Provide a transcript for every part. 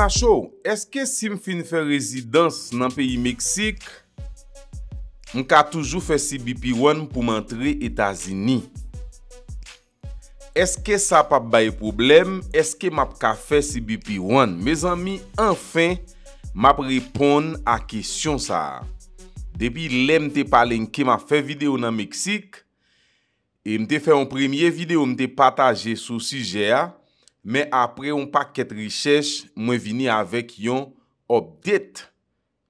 Manachou, eske si m fin fè rezidans nan peyi Meksik, m ka toujou fè CBP1 pou m antre Etazini. Eske sa pa baye problem, eske map ka fè CBP1? Mez ami, anfen map repon a kesyon sa. Depi le m te pale nke ma fè video nan Meksik, e m te fè an premye video m te pataje sou sije a, Men apre yon pak ket richesh, mwen vini avek yon obdet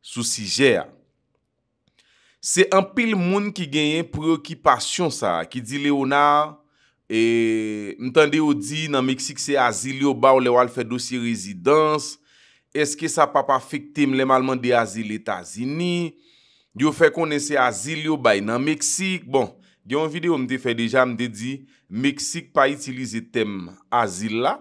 sou sije a. Se an pil moun ki genyen preokipasyon sa. Ki di leonar, mtande ou di nan Meksik se azil yo ba ou le wal fe dosi rezidans. Eske sa papa fik tem le malman de azil etazini. Dyo fe kone se azil yo bay nan Meksik. Bon. Gen an vide ou m de fe deja m de di, Meksik pa itilize tem azil la,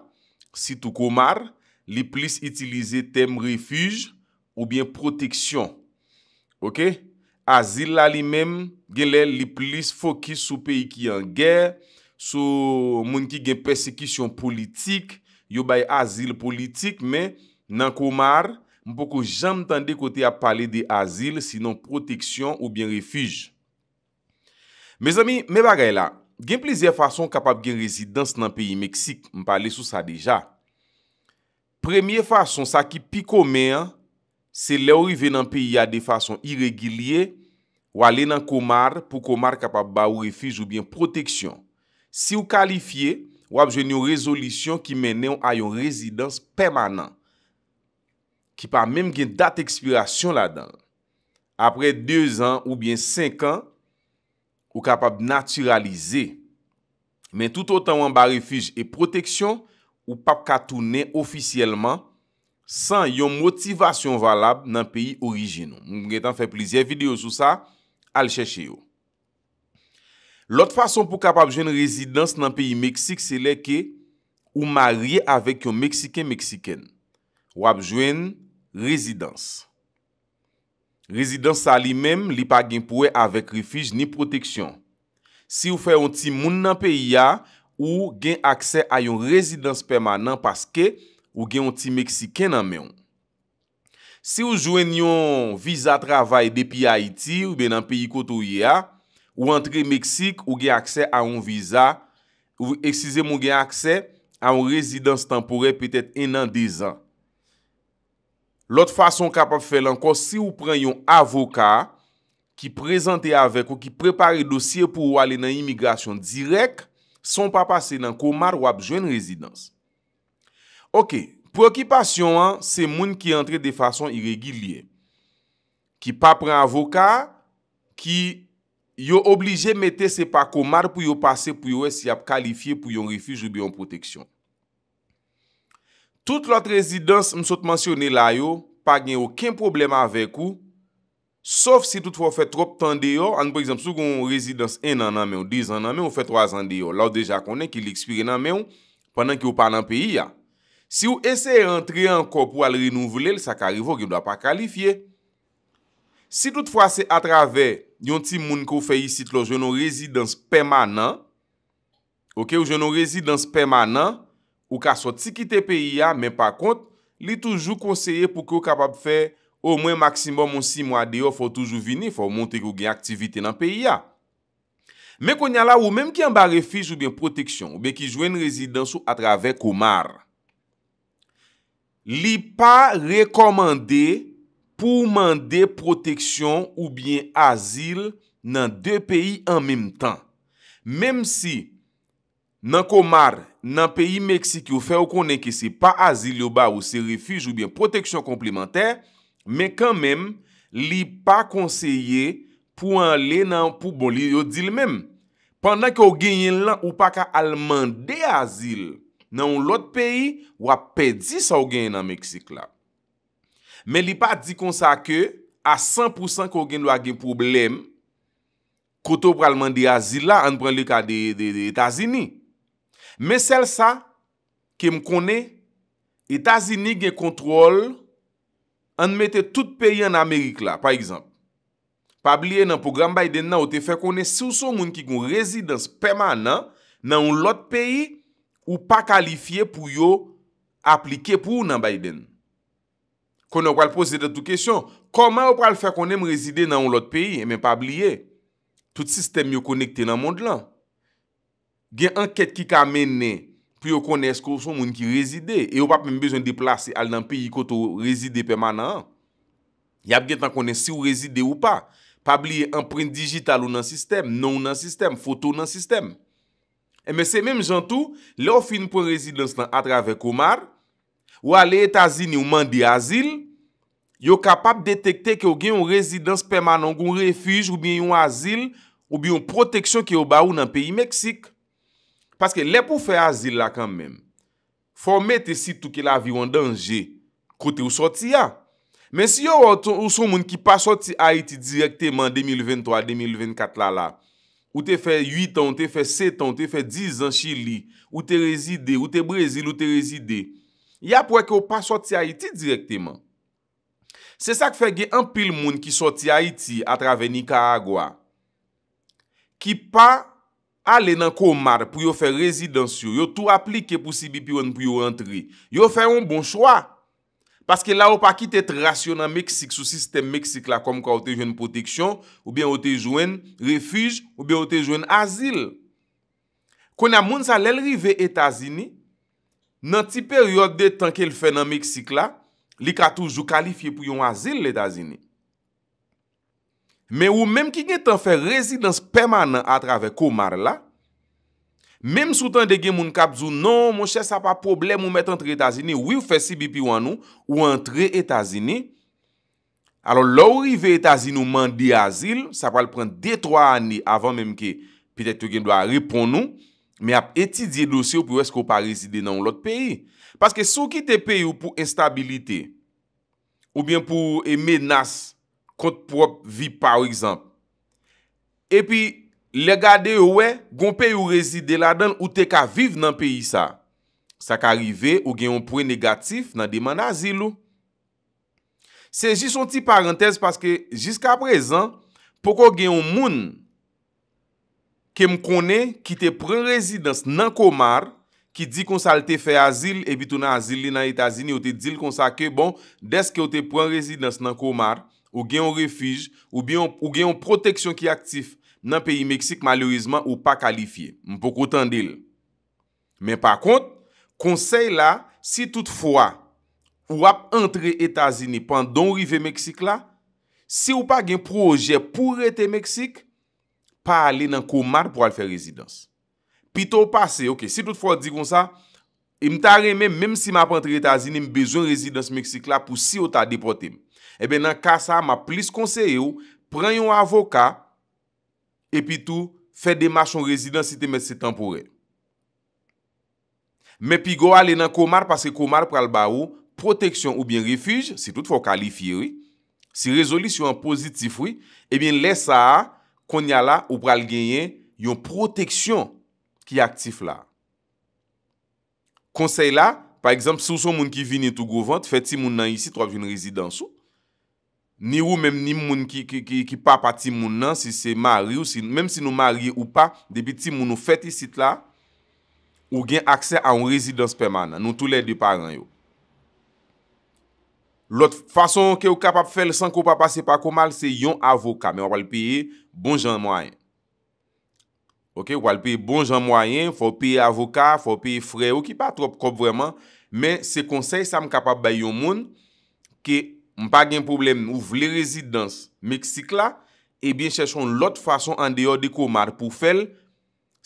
sitou komar, li plis itilize tem refuj ou bien proteksyon. Azil la li menm, gen lè li plis fokis sou peyi ki an gè, sou moun ki gen persekisyon politik, yo bay azil politik, men nan komar, m pou ko janm tan de kote a pale de azil, sinon proteksyon ou bien refuj. Mez ami, me bagay la, gen plizye fason kapap gen rezidans nan peyi Meksik. Mpa le sou sa deja. Premye fason sa ki pi komeyan, se le ou rive nan peyi ya de fason iregilye, wale nan komar pou komar kapap ba ou refij ou bien proteksyon. Si ou kalifiye, wap jwen yon rezolisyon ki menen yon a yon rezidans pemanan. Ki pa menm gen dat ekspirasyon la dan. Apre 2 an ou bien 5 an, Ou kapab naturalize. Men tout otan wan barifij e proteksyon ou pap katounen ofisyelman san yon motivasyon valab nan peyi orijinou. Mwen gen tan fè plizye video sou sa al chèche yo. Lot fason pou kapab jwen rezidans nan peyi Meksik se lè ke ou mariye avèk yon Meksiken Meksiken. Wap jwen rezidans. Rezidans sa li mem li pa gen pou e avek refij ni proteksyon. Si ou fe yon ti moun nan peyi ya ou gen akse a yon rezidans permanent paske ou gen yon ti Meksiken nan men. Si ou jwen yon viza travay depi Haiti ou ben nan peyi koto yi ya ou entre Meksik ou gen akse a yon viza ou eksize moun gen akse a yon rezidans tempore petet enan dezan. Lot fason kapap fè lan kon si ou pran yon avoka ki prezante avek ou ki prepare dosye pou wale nan imigrasyon direk son pa pase nan komad wap jwen rezidans. Ok, prokipasyon an se moun ki entre de fason iregilye. Ki pa pran avoka ki yo oblije mette se pa komad pou yo pase pou yo es yap kalifiye pou yon refij ou biyon proteksyon. tout lot rezidans msot mansyone la yo, pa gen yo ken problem avek yo, sof si tout fwa fe trop tan de yo, an prezamp sou kon rezidans en an an men, ou diz an an men, ou fe troaz an de yo, la ou deja konen ki li ekspire nan men, pandan ki ou pa nan peyi ya. Si ou ese rentre an ko pou al renouvle, sa ka rivo ki ou da pa kalifiye. Si tout fwa se atrave, yon ti moun ko fe yisit lo, jenon rezidans permanan, ou jenon rezidans permanan, Ou ka sot sikite peyi ya, men pa kont, li toujou konseye pou ki ou kapap fe, ou mwen maksimo moun si mwa deyo, fò toujou vini, fò mwonte ki ou gen aktivite nan peyi ya. Men konya la ou, menm ki yon barefij ou gen proteksyon, ou ben ki jwen rezidans ou atrave komar, li pa rekomande pou mande proteksyon ou ben azil nan de peyi an menm tan. Menm si nan komar nan peyi Meksik yo fè ou konen ki se pa azil yo ba ou se refij ou bien proteksyon komplimentè, men kan men li pa konseye pou an le nan pou boli yo dil men. Pendan ki ou genyen lan ou pa ka alman de azil nan ou lot peyi, wap pedi sa ou genyen nan Meksik la. Men li pa di konsa ke a 100% ki ou genyen lwa genye problem koto pralman de azil la an pran li ka de Etasini. Me sel sa, kem konen, etazini gen kontrol an mette tout peyi an Amerik la, par exemple. Pabliye nan program Biden nan, ou te fè konen sou sou moun ki kon rezidans peman nan, nan ou lot peyi, ou pa kalifiye pou yo aplike pou ou nan Biden. Konen ou pal pose de tou kesyon, koman ou pal fè konen m rezide nan ou lot peyi, e men pabliye, tout sistem yo konekte nan mond lan. gen anket ki kamene, pri yo kone esko sou moun ki rezide, e yo pap men bezon de plase al nan peyi koto rezide permanan. Yap gen tan kone si ou rezide ou pa, pabliye anprende digital ou nan sistem, nou nan sistem, foto nan sistem. Eme se menm zan tou, le ou fin pou rezidans nan atrave komar, ou ale etazini ou mandi azil, yo kapap detekte ke yo gen yon rezidans permanan, yon refij ou bi yon azil, ou bi yon proteksyon ki yo ba ou nan peyi Meksik. Paske lè pou fè azil la kanmèm, fò mè te sitou ke la viw an danje kote ou soti ya. Men si yo ou son moun ki pa soti Haiti direktèman 2023-2024 la la, ou te fè 8 an, ou te fè 7 an, ou te fè 10 an Chili, ou te rezide, ou te brezil, ou te rezide, ya pouè ki ou pa soti Haiti direktèman. Se sa k fè gen an pil moun ki soti Haiti atrave Nika Agwa, ki pa ale nan komad pou yo fe rezidansyo, yo tou aplike pousibipi pou yo rentri, yo fe yon bon chwa. Paske la ou pa kit etre rasyon nan Meksik sou sistem Meksik la kom ko aotejwen proteksyon ou bien aotejwen refuj ou bien aotejwen azil. Konya moun sa lelrive Etazini nan ti peryode de tanke el fe nan Meksik la, li katoujou kalifiye pou yon azil l'Etazini. men ou menm ki gen tan fe rezidans permanant atrave komar la, menm sou tan de gen moun kabzou, non, moun chè sa pa problem moun met entre Etazini, wiv fè si bi pi wan nou, ou entre Etazini, alon lou rive Etazini ou mandi azil, sa pal pren detwa an ni, avan menm ki pitek tou gen dwa repon nou, men ap etidye dosye ou pou wè skou pa rezide nan ou lot peyi. Paske sou ki te peyi ou pou estabilite, ou bien pou menas kontprop, vi par exemple. Epi, legade ouwe, gompe ou rezide la dan, ou te ka vive nan peyi sa. Sa ka rive ou gen yon pre negatif nan deman azil ou. Se jis yon ti parantez paske jiska prezen, poko gen yon moun ke m konen ki te pren rezidans nan komar ki di konsal te fe azil e bitou nan azil li nan Etazini ou te dil konsa ke bon deske ou te pren rezidans nan komar Ou gen yon refij, ou gen yon proteksyon ki aktif nan peyi Meksik malorizman ou pa kalifiye. Mpo koutan dil. Men pa kont, konsey la, si toutfwa ou ap entre Etasini pandon rive Meksik la, si ou pa gen proje pou rete Meksik, pa ale nan komad pou alfe rezidans. Pi tou pase, ok, si toutfwa di kon sa, im ta reme menm si ma ap entre Etasini, mbezoun rezidans Meksik la pou si ou ta depote mbe. e ben nan kasa, ma plis konseye ou, pren yon avoka, e pi tou, fe demas yon rezidansi te met se tempore. Me pi go alen nan komar, paske komar pral ba ou, proteksyon ou bien refuj, si tout fokalifi ou, si rezolisyon positif ou, e ben lesa a, konya la, ou pral genyen, yon proteksyon ki aktif la. Konsey la, par ekzamp, sou son moun ki vini tou go vant, fet si moun nan yisi, trob yon rezidansi ou, Ni ou menm ni moun ki pa pa ti moun nan, si se mari ou si, menm si nou mari ou pa, debi ti moun nou feti sit la, ou gen aksè an ou rezidans pèmanan, nou tou lè di paran yo. Lòt fason ke ou kapap fèl, san ko pa pase pa ko mal, se yon avoka, men wal piye bon jan mwayen. Ok, wal piye bon jan mwayen, fò piye avoka, fò piye freyo, ki pa trop kop vreman, men se konsey sa m kapap bay yon moun, ki, mpa gen problem ou vle rezidans Meksik la, ebyen chèchon lot fason an deyo de komad pou fèl,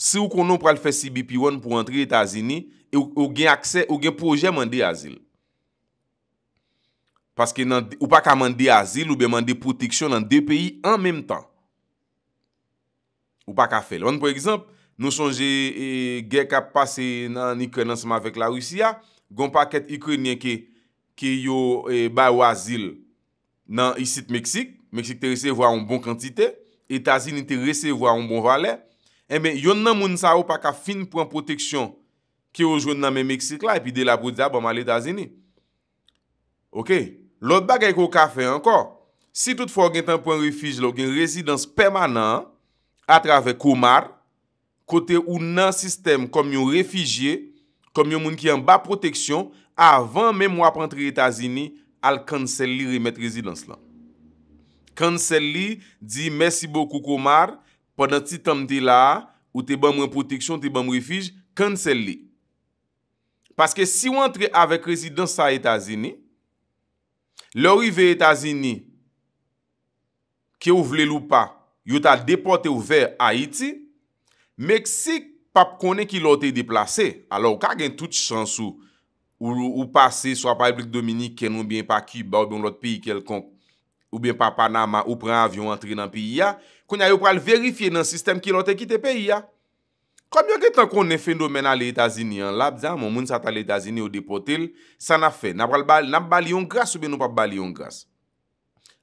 se ou konon pral fè si bi pi won pou antre Etazini, e ou gen proje mande azil. Paske ou pa ka mande azil, ou be mande proteksyon an de peyi an menm tan. Ou pa ka fèl. Won, pou ekzamp, nou sonje e, gen kap pase nan Ikre nan seman vek la Rusya, goun pa ket Ikre nyenke Ki yo e, bay wazil nan isit Meksik Meksik te resevwa an bon kantite Etazini te resevwa an bon vale Eme, eh yon nan moun sa ou pa ka fin point proteksyon Ki yo joun nan men Meksik la E pi de la prodiga, ah, ba bon, mal etazini Ok, lot bagay ko kafe anko Si tout fwa gen tan point refij lo Gen rezidans permanant A trave komar Kote ou nan sistem komyon refijye kom yon moun ki yon ba proteksyon avan men mwa pa antre Etazini al kansel li remet rezidans lan. Kansel li di mersi bokou komar pwè nan ti tam ti la ou te bom wè proteksyon, te bom refij, kansel li. Paske si wantre avè rezidans sa Etazini, lò rive Etazini ki ou vle lou pa, yon ta depote ou vè Haiti, Meksik pap konen ki lote deplase, alo, ka gen tout chansou, ou pase, swa pariblik Dominik, kenon bin pa Cuba, ou bin lote piy kelkon, ou bin pa Panama, ou pren avyon entri nan piy ya, konya yo pral verifiye nan sistem ki lote kite piy ya. Kamyon gen tan konen fen domen ale Etazini an la, moun sat ale Etazini ou depotel, sa na fe, nan bali yon gras ou bin nou pap bali yon gras.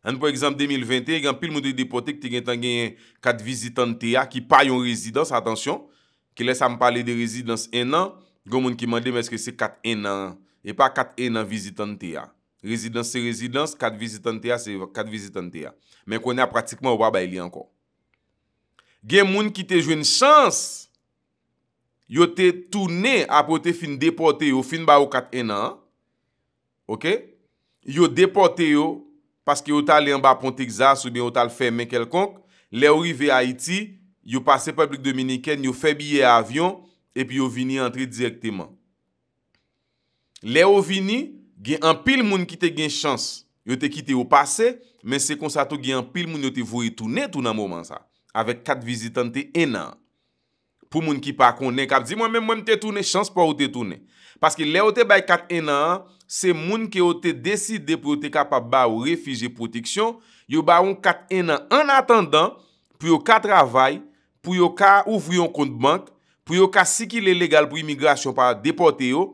An pou ekzamp 2021, gen pil moun de depotek te gen tan gen kat vizitante ya ki pay yon rezidans, atensyon, Ki lese a m pale de rezidans enan, gen moun ki mande, mweske se kat enan, e pa kat enan vizitante ya. Rezidans se rezidans, kat vizitante ya, se kat vizitante ya. Men konye a pratikman waba ili anko. Gen moun ki te jwen chans, yo te toune apote fin depote yo, fin ba ou kat enan, yo depote yo, paske yo talen ba ponte gza, soube yo tal feme kelkonk, le ouri ve Haiti, yo pase publik dominiken, yo febiye avyon, epi yo vini entri direkteman. Le yo vini, gen an pil moun ki te gen chans, yo te kite yo pase, men se konsato gen an pil moun yo te vori toune tou nan mouman sa, avek kat vizitante enan. Pou moun ki pa konen, kap di mwen mwen te toune chans pou ou te toune. Paske le yo te bay kat enan, se moun ki ou te deside pou ou te kapab ba ou refije proteksyon, yo ba ou kat enan an atandan, pou yo kat ravay, pou yo ka ouvri yon kont bank, pou yo ka sikil e legal pou imigrasyon pa depote yo,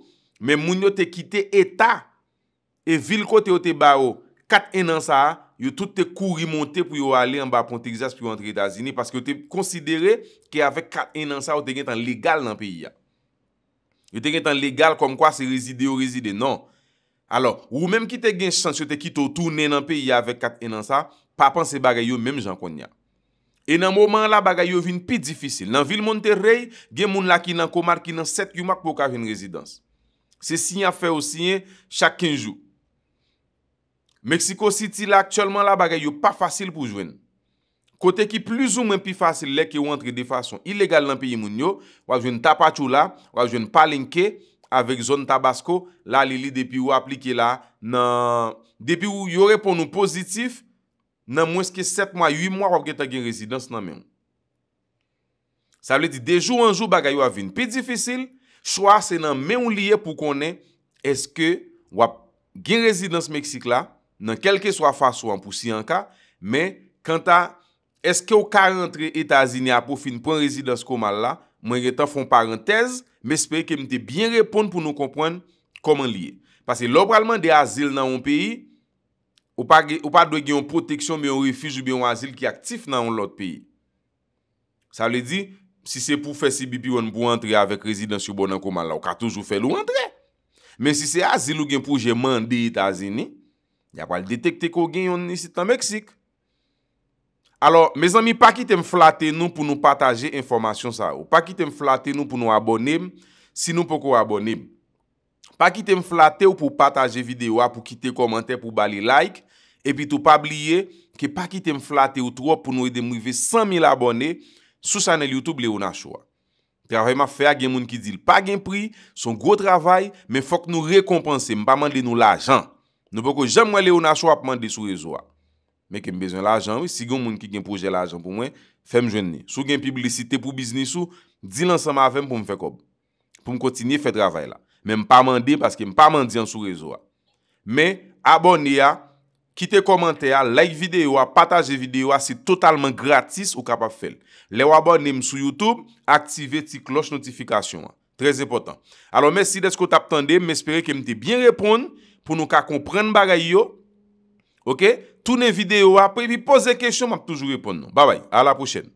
men moun yo te kite ETA, e vil kote yo te ba yo, kat enansar, yo tout te kou rimonte pou yo ale an ba ponte Gizas pou yo antre da Zini, paske yo te konsidere ki avek kat enansar yo te gen tan legal nan peyi ya. Yo te gen tan legal kom kwa se rezide yo rezide, non. Alors, ou menm ki te gen chans yo te kite ou tounen nan peyi ya avek kat enansar, pa panse bagay yo menm jan konya. E nan mouman la bagay yo vin pi difisil. Nan vil moun te rey, gen moun la ki nan komar ki nan set yu mak pou ka vin rezidans. Se si yon a fe ou si yon chak kenjou. Meksiko City la, aktyolman la bagay yo pa fasil pou jwen. Kote ki plus ou men pi fasil le ki yo antre de fason ilegal nan pi yon moun yo, wajwen tapachou la, wajwen palenke, avek zon tabasko, la li li depi ou aplike la, nan depi ou yo repon nou pozitif, nan mweske 7 mwa, 8 mwa wap ge ta gen rezidans nan men. Sa wle di de jou an jou baga yo avin pi difisil, chwa se nan men ou liye pou konen eske wap gen rezidans Meksik la nan kelke swa fasyon pou si an ka, men kanta eske ou ka rentre Etasini apou fin pou en rezidans kouman la, mwen reta fon parentez, mespeye ke mte bien repon pou nou kompwen koman liye. Pase lobralman de azil nan ou peyi, Ou pa dwe gen yon proteksyon me yon refij ou be yon asil ki aktif nan yon lot peyi. Sa le di, si se pou fese bibi yon pou antre avèk rezidansi ou bonan kouman la, ou ka toujou fè lou antre. Men si se asil ou gen pou jèman de itazini, ya pal detekte kou gen yon nisit nan Meksik. Alors, me zami, pa kitem flate nou pou nou pataje informasyon sa ou. Pa kitem flate nou pou nou abonem, si nou pou kou abonem. Pa kitem flate ou pou pataje videwa, pou kite komante, pou bali like, epi tou pa bliye, ki pa ki tem flate ou tro, pou nou edem mouive 100.000 abonè, sou sanel YouTube le ou na choua. Te avoy ma fè a gen moun ki dil, pa gen pri, son gro travay, men fòk nou rekompense, mpa mande nou l'ajan. Nou poko jem mwen le ou na choua, pou mande sou rezo a. Men kem bezen l'ajan, si gen moun ki gen proje l'ajan pou mwen, fem jwen ne. Sou gen publicite pou biznis sou, dil ansan ma avèm pou mwe fè kob. Pou mwen kontinye fè travay la. Men mpa mande, paske mpa mande an sou rezo Kite komente a, like videyo a, pataje videyo a, se totalman gratis ou kapap fel. Le wabou anem sou YouTube, aktive ti kloche notifikasyon a. Trez epotan. Alo, mersi desko tap tande, mespere kem te bien repon, pou nou ka kompren bagay yo. Ok? Tounen videyo a, pou ypi pose kesyon, map toujou repon nou. Babay, ala pou chen.